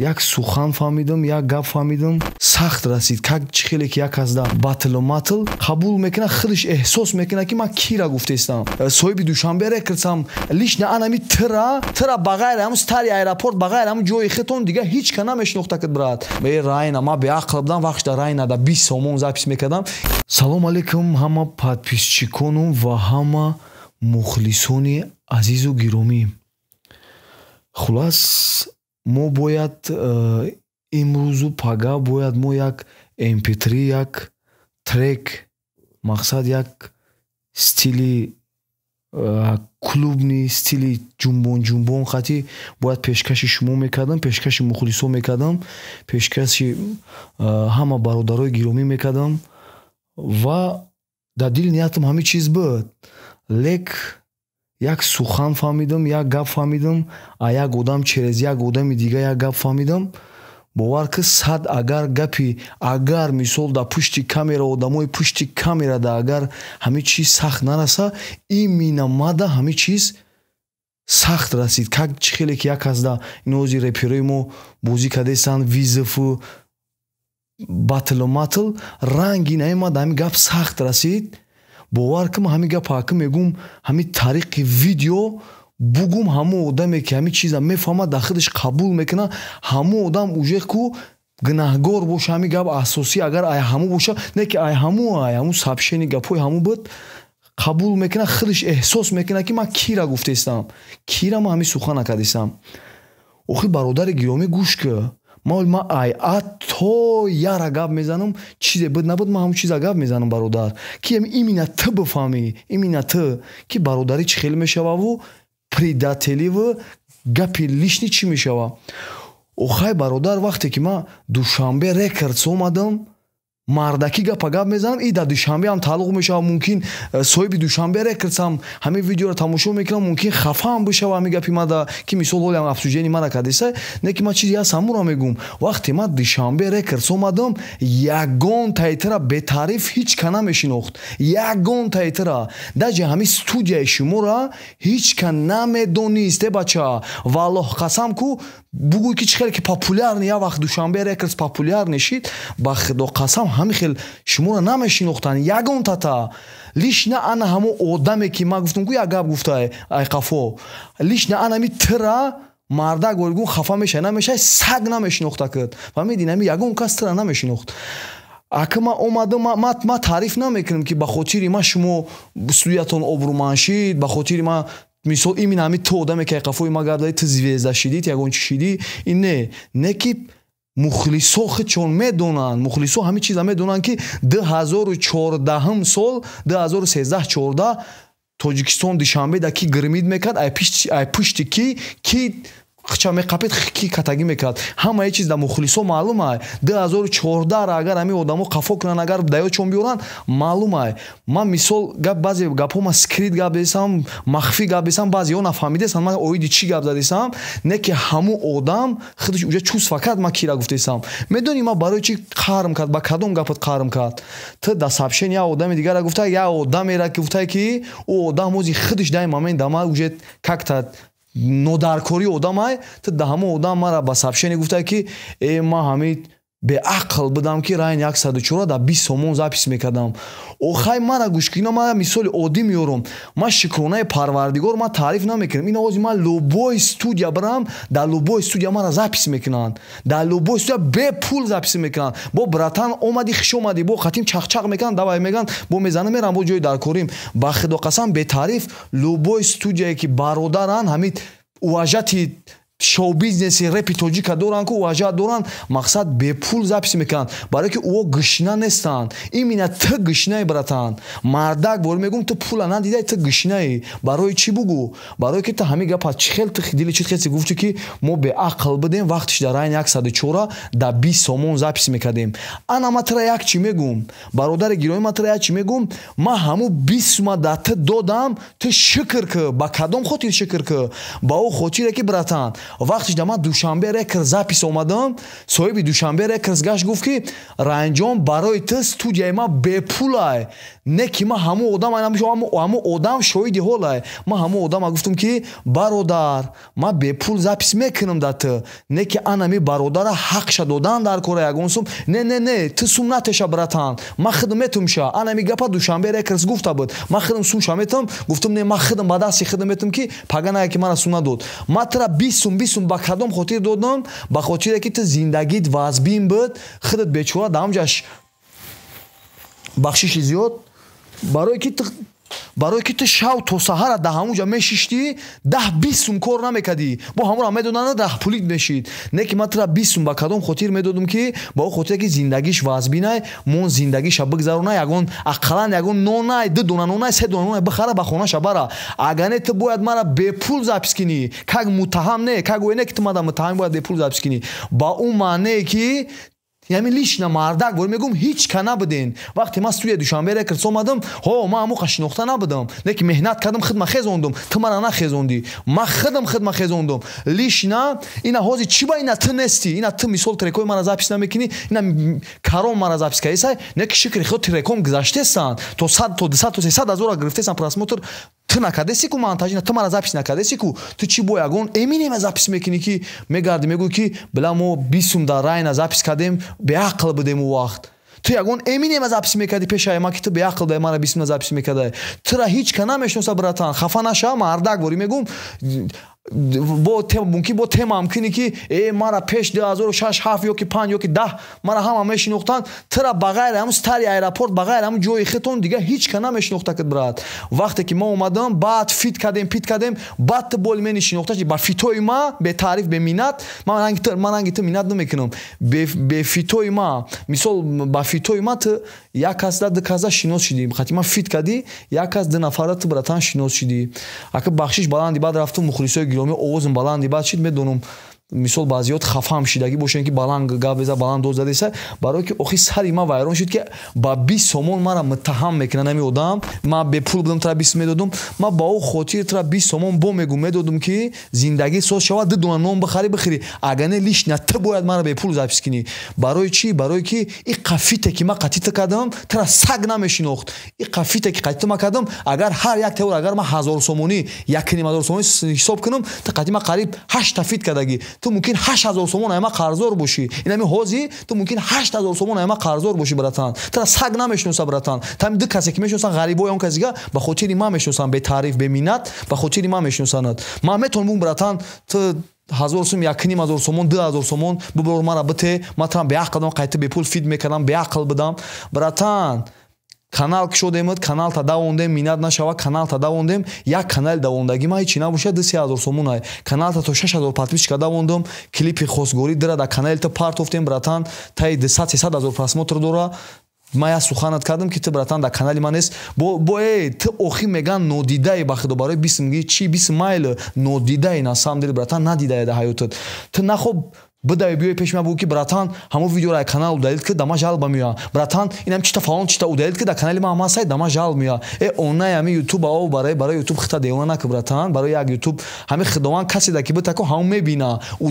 як сухан фаҳмидум як гап фаҳмидум сахт расид как чӣ хеле ки як азда батлу матл қабул мекуна худаш эҳсос мекуна ки ман кира гуфтестам э, соҳиби душанбере кирсам лишна анами тра тра ба ғайр ҳам стари аэропорт ба ғайр ҳам ҷои хитон дигар ҳеч ка намешинохта кид брат э райна ман беақл будам вақшда райнада бист сомон запис мекардам салом алейкум ҳама подписчиконум ва ҳама мухлисони азизу гиромӣ хулос мо бояд э, имрӯзу пага бояд мо як эмпитри як трек мақсад як стили э, клубни стили ҷумбон ҷумбон хати бояд пешкаши шумо мекардам пешкаши мухлисо мекардам пешкаши э, ҳама бародарои гиромӣ мекардам ва дар дили ниятам ҳамин чиз буд лек як сухан фаҳмидам як гап фаҳмидам а як одам через як одами дига як гап фаҳмидам бовар ки сад агар гапи агар мисол да пушти камера одамои пушти камера да агар ҳамин чиз сахт нараса ин минамада ҳамин чиз сахт расид как чӣ хеле ки як аз да инози реперои мо бозӣ кардаистанд визф батл матл ранги наимада ҳамин гап сахт расид бовар кам ҳами гапа ҳакӣ мегум ҳами тариқи видео бугум ҳаму одаме ки ҳами чиза мефаҳмад дахидаш қабул мекуна ҳаму одам уже ку гунаҳгор боша ҳами гап асосӣ агар ай ҳаму боша не ки ай ҳаму ай ҳаму сабшени гапҳои ҳаму буд қабул мекуна худаш эҳсос мекуна ки ман кира гуфтестам кира ман ҳами суха накардистам охи бародари гиромӣ гӯш кӯ мома ай ато яра гап мезанум чизе быд набуд ма ҳамн чиза гап мезанум бародар ки имина ты буфами имина ты ки бародари чӣ хел мешававу придателиву гапи лишни чӣ мешава охай бародар вақте ки ма душанбе рекордс омадам мардакӣ гапа гап мезанам и дар душанбе ҳам тааллуқ мешавад мумкин э, соҳиби душанбере кирсам ҳамин видеоро тамошо мекунам мумкин хафаам бишава ҳамин гапи мада ки мисол оли абсужени мада кардеса не ки ман чизи ясамура мегӯм вақте ман душанбе рекрс омадам ягон тайтра бетаъриф ҳеч ка намешинохт ягон тайтра даҷа ҳамин студияи шумора ҳеч ка намедонисте э, бача валлоҳ қасам ку бугӯй ки чихеле ки популярни я вақт душанбе рекрс популярнишид ба худо қасам ҳами хел шуморо намешинохтанд ягон тата лишна ана ҳамо одаме ки ман гуфтам гӯ як гап гуфтае айқафо лишна ана ми тра марда горигу хафа мешай намешай саг намешинохта кард фаҳмиди нами ягон кас тра намешинохт акӣ ман омадам ма таъриф намекунам ки ба хотири ман шумо сӯятон обрӯманшид ба хотири ман мисол имин ҳами ту одаме ки айқафои ма гардаи ту звезда шидид ягончи шидӣ ин не не ки мухлисо хечон медонанд мухлисо ҳамин чиза медонанд ки 2014 сол 201314 тоҷикистон душанбеда ки гирмид мекард ай пишти ки ки хча меқапед ки катагӣ мекард ҳамаи чиз дар мухлисо маълумае 2014 агар ҳамин одамо қафо кунанд агар даё чон биёранд маълумае ман мисол гап баъзе гапҳо ман скрит гап задисам махфӣ гап десам баъзе ё нафаҳмидаесам ман оиди чӣ гап задисам не ки ҳамун одам худаш уҷа чувства кард ман кира гуфтесам медони ман барои чӣ қарм кард ба кадом гапат қарм кард ты да сабшен я одами дигара гуфта я одамера гуфтае ки ӯ одам ози худаш дай момент дама уже кактад нодаркори одам ай то даҳамо одам мара ба сабшене гуфтад ки э ма ҳамин беақл будам ки райони 14 20 сомон запис мекардам охай мара гӯшки ино ма мисоли оддӣ меёрам ма шикронаи парвардигор ма таъриф намекунам ин овози ма любой студия барам дар любой студия мара запис мекунанд дар любой студия бе пул запис мекунанд бо братан омади хиш омади бо хатим чахчақ мекунанд давай меган бо мезана мерам бо ҷои даркорим ба худо қасам бетаъриф любой студияе ки бародаран ҳамин уважати шоубизнеси репи тоҷика доранд ку ажа доранд мақсад бепул запис мекунанд барое ки уо гӯшина нестанд имина ту гӯшинаи братан мардак бор мегум ту пула надидай ту гӯшинаи барои чӣ бугӯ барое ки ту ҳамин гап аз чихел ту дили чи хеси гуфтӣ ки мо беақл будем вақтиш дар айни як сади чора да бист сомон запис мекардем ана ма тра як чӣ мегум бародари гироӣ ма тра як чӣ мегум ма ҳаму бист сума дар ту додам ту шукр кӣ ба кадом хотир шукр кӣ ба ӯ хотире ки братан вақтиш да ман душанбе рекр запис омадам соҳиби душанбе рекрс гашт гуфт ки раҳимҷон барои ту студияи ман бепулай не ки ман ҳамун одам ҳамун одам шоҳиди ҳолай ман ҳамун одама гуфтум ки бародар ман бепул запис мекунам да ты не ки анами бародара ҳақша додан дар кора ягон сум не не не ты сум натеша братан ман хидам метум ша анами гапа душанбе рекрс гуфта буд ман хидам сум ша метам гуфтум не ман хидам ба дасти хидам метам ки пагана ки мана сум надод ман тра бист сум бисум ба кадом хотир додам ба хотире ки ту зиндагит вазбин буд хидат бечора дамҷаш бахшиши зиёд барои ки барое ки ту шав то саҳара да ҳамуҷа мешиштӣ даҳ бистум кор намекардӣ бо ҳамроҳа медонанд даҳпулит мешид не ки ма тура бистум ба кадом хотир медодум ки ба о хотире ки зиндагиш вазбинай мо зиндагиша бигзарона ягон ақаллан ягон нонай ду дона нонай се дона нонай бихара ба хонаша бара агане ту бояд мара бепул запс кинӣ как мутаҳам не как ое не ки ту мада мутаҳам бояд бепул запс кинӣ ба ӯ маънае ки ями лишна мардак бор мегӯм ҳич ка набудин вақте ман сӯя душанбера кирс омадам о ман ҳамӯ қашинохта набудам не ки меҳнат кардам хидма хезондум ту мара нахезонди ма худам хидма хезондум лишна ина ҳози чӣ ба ина ту нести ина ту мисол трекои мара запис намекини ина каром мара запис кардисай не ки шикри худ треком гузаштесан то сад то дсад то сесад азора гирифтесан просмотр ту накардеси ку монтажина ту мара запис накардеси ку ту чӣ бо ягон эминема запис мекунӣ ки мегарди мегӯй ки била мо бисум дар райна запис кардем беақл будем у вақт ту ягон эминема запис мекарди пешаи ма ки ту беақл бе мара бисумда запис мекардаи тура ҳич ка намешноса братан хафа наша мардак вори мегӯм бомумкин бо тема мумкине ки э мара пеш дуазору шаш ҳафт ёки панҷ ёки даҳ мара ҳама мешинохтанд тра ба ғайр ҳам стари аэропорт ба ғайр ҳам ҷои хитон дигар ҳеч ка намешинохта кад брат вақте ки мо омадам баъд фит кадем пит кадем баъд ту боли менишинохта ба фитои ма бетаъриф бе минат ман ранги ту минат намекунам бе фитои ма мисол ба фитои ма ту як каса ду каса шинос шиди хати ман фит кади як кас ду нафара ту братан шинос шиди ак бахшиш баланди баъд рафту мухлисои ҷоми овозм баланди бад шид медонум мисол ба зиёд хафам шидагӣ бошем ки баланд гап биза баланд доз зада барое ки охи сари ман вайрон шуд ки ба бист сомон мара муттаҳам мекунанд ами одам ман бепул будам тара бист медодам ман ба ӯ хотир тара бист сомон бо мегу медодам ки зиндагӣ соз шавад ду дона нон бихарӣ бихӯрӣ агане лиш на ту бояд мара бепул запис кинӣ барои чӣ барое ки и қафите ки ман қатита кардам тара саг намешинохт и қафите ки қатита ман кардам агар ҳар як теор агар ман ҳазор сомонӣ якним ҳазор сомонӣ ҳисоб кунам та қатима қариб ҳашт тафид кардагӣ ту мумкин ҳашт ҳазор сомон айма қарздор бошӣ ин ами ҳози ту мумкин ҳашт ҳазор сомон айма қарздор бошӣ братан тара саг намешноса братан тами ду касе ки мешносан ғарибои он касига ба хотири ман мешносан бетаъриф беминнат ба хотири ман мешносанад ман метавонам бум братан ту ҳазор сум якним ҳазор сомон ду ҳазор сомон бубор мара бите ма тарам беақл кадам қайта бепул фид мекардам беақл будам братан канал кишодемад каналта давондем минат нашава каналта давондем як канали давондаги ма ҳичи набошад ду се ҳазор сомуна каналта то шаш ҳазор подписчика давондам клипи хосгори дира дар каналита партофтем братан таи дсад сесад ҳазор просмотр дора мая суханат кардам ки ти братан дар канали ман эс бо э ти охи меган нодидае ба худобарои бисмги чи бисмайл нодидае насамдил братан надидае дар ҳаётат ти нахоб بده بیوی پیش من بگو که براتان همو ویدیو رای کانال او که دما جال بمیا براتان این هم چیتا فالون چیتا او که دا کانال ما هم دما جال میا ای اونا یمی یوتیوب او برای برای یوتیوب خطا دیونه نکه براتان برای یک یوتیوب همی خدوان کسی دا که بتا که همو میبینا او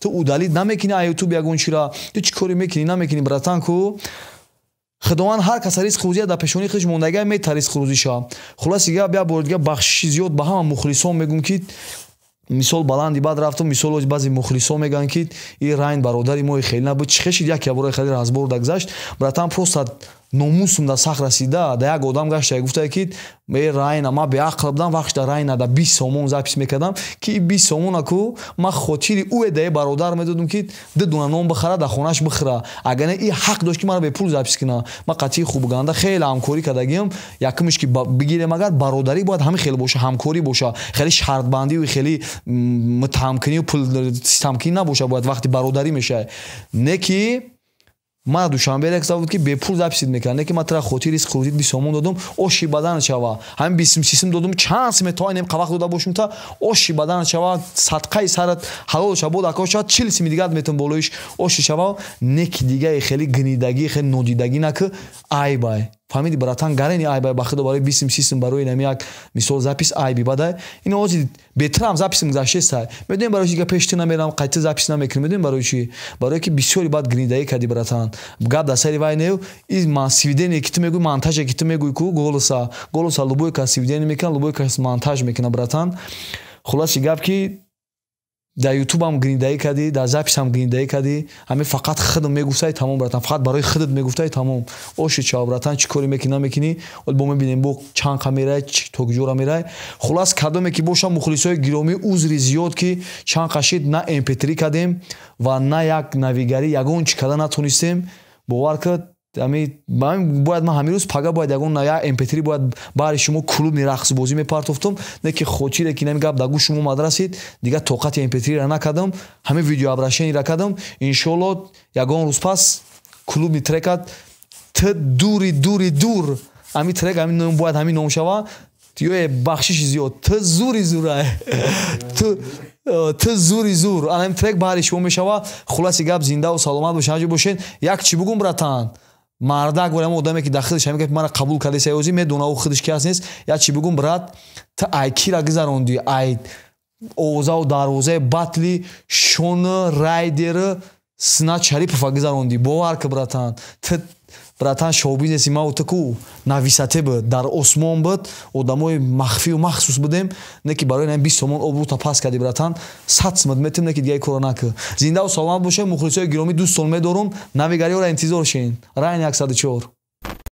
تو او دلید نمیکنی ای یوتیوب یک را تو چی کاری میکنی نمیکنی براتان کو خدوان هر کس ریس دا در پشونی خیش موندگی می ترس خوزی شا خلاص دیگه بیا بردگه بخشی زیاد به هم مخلصان میگم که мисол баланди баъд рафтум мисол баъзе мухлисо мегӯянд ки и райн бародари мо хел набуд чӣ хешид як ябора хадир аз бор дагзашт братан просто номусум да сахт расида да як одам гашта гуфта ки э райна ман беақл будам да райна да бист сомон запис мекардам ки бист сомона ку ма хотири уэдае бародар медодам ки ду дуна ном бихара да хонаш бихара агар не и ҳақ дошт ки мара бепул запис кина ма қатъи хуб ганда хеле ҳамкорӣ кардагиам якумиш ки бигирем агар бародарӣ бояд ҳами хеле боша ҳамкорӣ боша хеле шартбандию хеле мутамкини пул систамкин набоша бояд вақти бародарӣ мешавад не ки ма душанбе рекса буд ки бепул записид мекард не ки ма тара хотири сқурди бисомун додум оши бадан шава ҳамин бисм сисм додум чанд сме то айнем қавақ дода бошум та оши бадан шава садқаи сарат ҳалол ша бод акош шава чил сми дигар метон болоиш оши шава не ки дигае хели гнидагӣ хели нодидагӣ накӣ айбай фаҳмиди братан гарени айба бахидо барои бисм сисм барои нами як мисол запис айби бада ин ози бетрам запис гузаште сай медонем барои чига пешти намерам қайта запис намекунӣ медонем барои чӣ барое ки бисёри бад гиридаӣ кардӣ братан гап дар сари вай нев и ман сведение ки ту мегӯй монтаже ки ту мегӯй ку голоса голоса лубойка сведение мекунад лубойка монтаж мекунад братан хулоси гап ки дар ютубам гиндаӣ кадӣ дар записам гиндаӣ кадӣ ҳамин фақат хидм мегуфтаи тамом братан фақат барои хидт мегуфтаи тамом оши чао братан чӣ корӣ мекӣ намекини оли бо мебинем бо чанқа мерай то куҷора мерай хулас кадоме ки боша мухлисҳои гиромӣ узри зиёд ки чанқашид на мп3 кадем ва на як навигарӣ ягон чӣ када натонистем бовар кард бояд ман ҳамирӯз пага бояд ягон мптри бояд баҳри шумо клубни рақсбозӣ мепартофтум не ки хочире ки намигап дагу шумо мад расид дига тоқати мптрира накардам ҳамин видеообращенира кардам иншолло ягон рӯз пас клубни трекат т дури дури дур ҳамин трек ҳамин ном бояд ҳамин ном шава ёе бахшиши зиёд т зури зурае т зури зур анаин трек баҳри шумо мешава хулоси гап зиндаву саломат бошед ҳаҷо бошед як чи бугун братан мардак бор одаме ки дар хидиш амика мара қабул карди саёзӣ медона ӯ хидиш кас нест я чӣ бигум брат та ай кира гузаронди ай озаву дарвозаи батли шон райдери сина чарипова гузаронди бовар ки братан братан шоубизнеси мав таку нависате буд дар осмон буд одамои махфию махсус будем не ки барои наин бист сомон обрута пас кади братан сад смад метем не ки дигаи корро накӯ зиндаву саломат бошем мухлисои гиромӣ ду сол медорум навигариора интизор шин райн 104